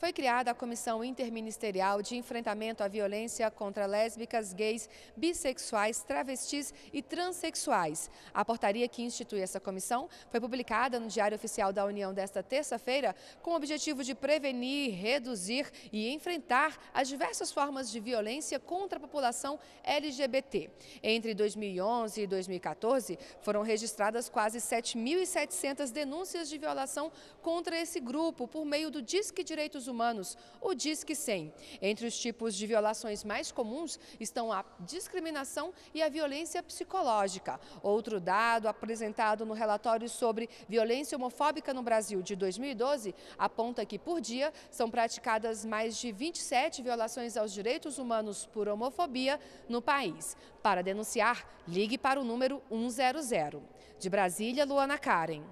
foi criada a Comissão Interministerial de Enfrentamento à Violência contra Lésbicas, Gays, Bissexuais, Travestis e Transsexuais. A portaria que institui essa comissão foi publicada no Diário Oficial da União desta terça-feira com o objetivo de prevenir, reduzir e enfrentar as diversas formas de violência contra a população LGBT. Entre 2011 e 2014, foram registradas quase 7.700 denúncias de violação contra esse grupo por meio do Disque Direitos Humanos humanos, o Disque 100. Entre os tipos de violações mais comuns estão a discriminação e a violência psicológica. Outro dado apresentado no relatório sobre violência homofóbica no Brasil de 2012 aponta que por dia são praticadas mais de 27 violações aos direitos humanos por homofobia no país. Para denunciar, ligue para o número 100. De Brasília, Luana Karen.